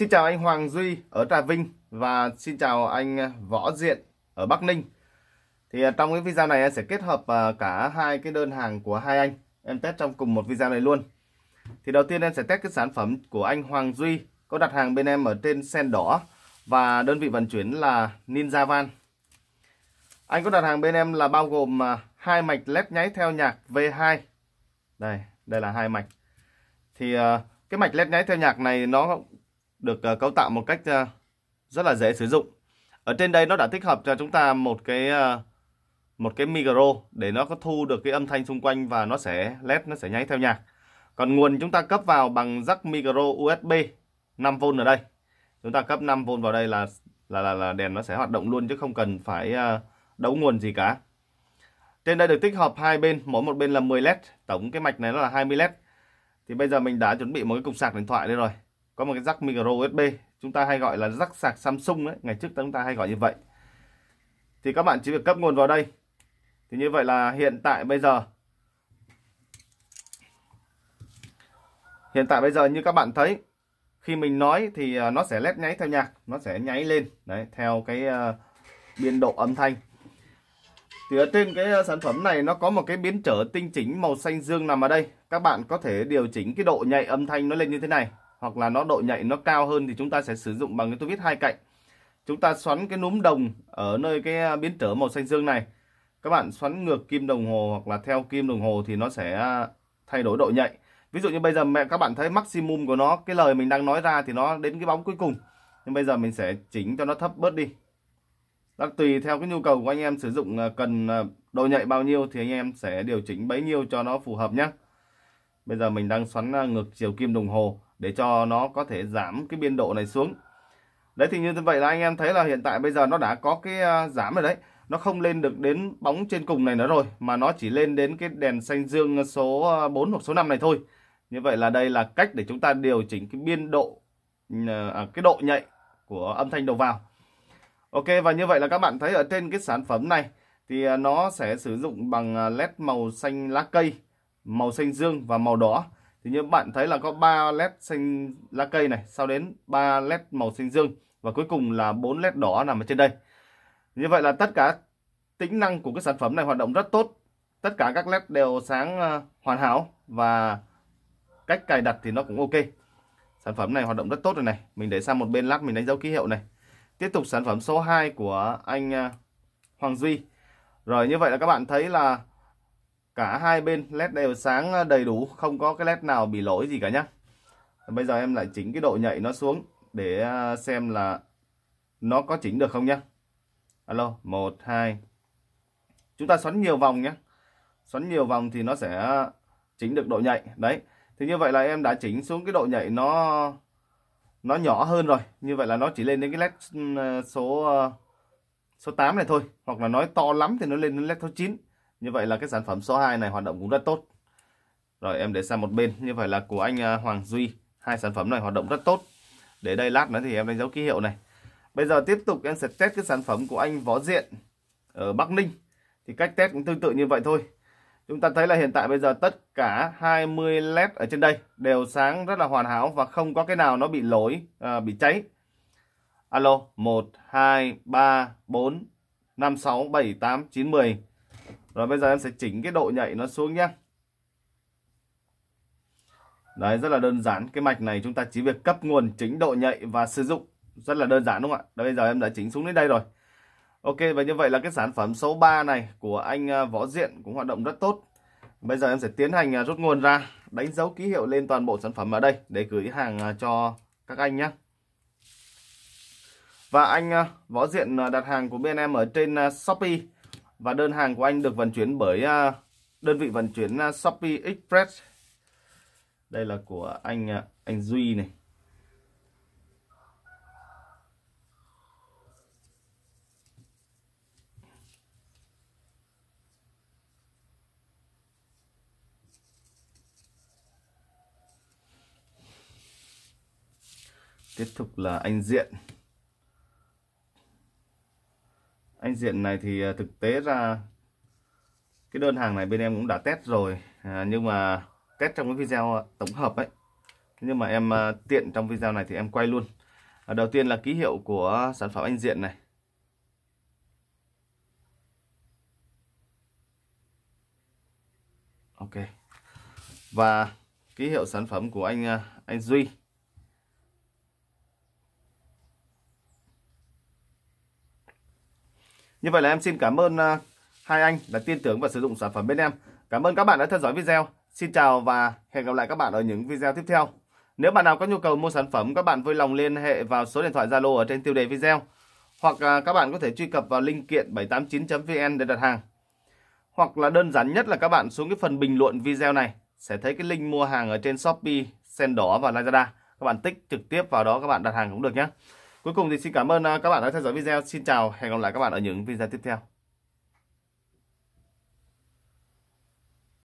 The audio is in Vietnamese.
Xin chào anh Hoàng Duy ở Trà Vinh và xin chào anh ờ, Võ Diện ở Bắc Ninh. Thì ờ, trong cái video này em ờ, sẽ kết hợp cả hai cái đơn hàng của hai anh. Em test trong cùng một video này luôn. Thì đầu tiên em sẽ test cái sản phẩm của anh Hoàng Duy có đặt hàng bên em ở trên sen đỏ và đơn vị vận chuyển là Ninja Van. Anh có đặt hàng bên em là bao gồm hai mạch led nháy theo nhạc V2. Đây, đây là hai mạch. Thì cái mạch led nháy theo nhạc này nó được ờ, cấu tạo một cách ờ, rất là dễ sử dụng. Ở trên đây nó đã tích hợp cho chúng ta một cái ờ, một cái micro để nó có thu được cái âm thanh xung quanh và nó sẽ led nó sẽ nháy theo nhạc. Còn nguồn chúng ta cấp vào bằng jack micro USB 5V ở đây. Chúng ta cấp 5V vào đây là là là, là đèn nó sẽ hoạt động luôn chứ không cần phải đấu nguồn gì cả. Trên đây được tích hợp hai bên, mỗi một bên là 10 led, tổng cái mạch này nó là 20 led. Thì bây giờ mình đã chuẩn bị một cái cục sạc điện thoại đây rồi có một cái jack micro USB chúng ta hay gọi là jack sạc Samsung đấy ngày trước chúng ta hay gọi như vậy thì các bạn chỉ việc cấp nguồn vào đây thì như vậy là hiện tại bây giờ hiện tại bây giờ như các bạn thấy khi mình nói thì à, nó sẽ lép nháy theo nhạc nó sẽ nháy lên đấy theo cái uh, biên độ âm thanh thì ở trên cái à, sản phẩm này nó có một cái biến trở tinh chỉnh màu xanh dương nằm ở đây các bạn có thể điều chỉnh cái độ nhạy âm thanh nó lên như thế này hoặc là nó độ nhạy nó cao hơn thì chúng ta sẽ sử dụng bằng cái tua vít hai cạnh chúng ta xoắn cái núm đồng ở nơi cái à, biến trở màu xanh dương này các bạn xoắn ngược kim đồng hồ hoặc là theo kim đồng hồ thì nó sẽ à, thay đổi độ nhạy ví dụ như bây giờ mẹ các bạn thấy maximum của nó cái lời mình đang nói ra thì nó đến cái bóng cuối cùng nhưng bây giờ mình sẽ chỉnh cho nó thấp bớt đi đó, tùy theo cái nhu cầu của anh em sử dụng à, cần độ nhạy bao nhiêu thì anh em sẽ điều chỉnh bấy nhiêu cho nó phù hợp nhé bây giờ mình đang xoắn ngược chiều kim đồng hồ để cho nó có thể giảm cái biên độ này xuống đấy thì như vậy là anh em thấy là hiện tại bây giờ nó đã có cái à, giảm rồi đấy nó không lên được đến bóng trên cùng này nữa rồi mà nó chỉ lên đến cái đèn xanh dương số 4 à, hoặc số 5 này thôi như vậy là đây là cách để chúng ta điều chỉnh cái biên độ à, cái độ nhạy của âm thanh đầu vào Ok và như vậy là các bạn thấy ở trên cái sản phẩm này thì nó sẽ sử dụng bằng led màu xanh lá cây màu xanh dương và màu đỏ thì như bạn thấy là có ba led xanh lá cây này sau đến ba led màu xanh dương và cuối cùng là bốn led đỏ nằm ở trên đây như vậy là tất cả tính năng của cái sản phẩm này hoạt động rất tốt tất cả các led đều sáng ờ, hoàn hảo và cách cài đặt thì nó cũng ok sản phẩm này hoạt động rất tốt rồi này mình để sang một bên lát mình đánh dấu ký hiệu này tiếp tục sản phẩm số 2 của anh ờ, Hoàng Duy rồi như vậy là các bạn thấy là cả hai bên led đều sáng ờ, đầy đủ không có cái led nào bị lỗi gì cả nhá bây giờ em lại chỉnh cái độ nhạy nó xuống để ờ, xem là nó có chỉnh được không nhá alo một hai chúng ta xoắn nhiều vòng nhé xoắn nhiều vòng thì nó sẽ ờ, chỉnh được độ nhạy đấy thì như vậy là em đã chỉnh xuống cái độ nhạy nó nó nhỏ hơn rồi như vậy là nó chỉ lên đến cái led ừ, số số 8 này thôi hoặc là nói to lắm thì nó lên đến led số 9 như vậy là cái sản phẩm số 2 này hoạt động cũng rất tốt. Rồi em để sang một bên. Như vậy là của anh à, Hoàng Duy. Hai sản phẩm này hoạt động rất tốt. Để đây lát nữa thì em đánh dấu ký hiệu này. Bây giờ tiếp tục em sẽ test cái sản phẩm của anh Võ Diện ở Bắc Ninh. Thì cách test cũng tương tự như vậy thôi. Chúng ta thấy là hiện tại bây giờ tất cả 20 LED ở trên đây đều sáng rất là hoàn hảo và không có cái nào nó bị lỗi, à, bị cháy. Alo, 1, 2, 3, 4, 5, 6, 7, 8, 9, 10. Rồi bây giờ em sẽ chỉnh cái độ nhạy nó xuống nhé. Đấy rất là đơn giản Cái mạch này chúng ta chỉ việc cấp nguồn chỉnh độ nhạy và sử dụng Rất là đơn giản đúng không ạ Đấy, Bây giờ em đã chỉnh xuống đến đây rồi Ok và như vậy là cái sản phẩm số 3 này của anh à, Võ Diện cũng hoạt động rất tốt Bây giờ em sẽ tiến hành à, rút nguồn ra Đánh dấu ký hiệu lên toàn bộ sản phẩm ở đây Để gửi hàng à, cho các anh nhé Và anh Võ Diện đặt hàng của bên em ở trên Shopee và đơn hàng của anh được vận chuyển bởi à, đơn vị vận chuyển à, Shopee Express. Đây là của anh à, anh Duy này. Tiếp tục là anh Diện anh diện này thì à, thực tế ra cái đơn hàng này bên em cũng đã test rồi à, nhưng mà test trong cái video tổng hợp ấy nhưng mà em à, tiện trong video này thì em quay luôn à, đầu tiên là ký hiệu của sản phẩm anh diện này ok và ký hiệu sản phẩm của anh à, anh Duy Như vậy là em xin cảm ơn à, hai anh đã tin tưởng và sử dụng sản phẩm bên em. Cảm ơn các bạn đã theo dõi video. Xin chào và hẹn gặp lại các bạn ở những video tiếp theo. Nếu bạn nào có nhu cầu mua sản phẩm, các bạn vui lòng liên hệ vào số điện thoại Zalo ở trên tiêu đề video. Hoặc à, các bạn có thể truy cập vào linh kiện 789.vn để đặt hàng. Hoặc là đơn giản nhất là các bạn xuống cái phần bình luận video này sẽ thấy cái link mua hàng ở trên Shopee, Sen Đỏ và Lazada. Các bạn tích trực tiếp vào đó các bạn đặt hàng cũng được nhé. Cuối cùng thì xin cảm ơn à, các bạn đã theo dõi video. Xin chào, hẹn gặp lại các bạn ở những video tiếp theo.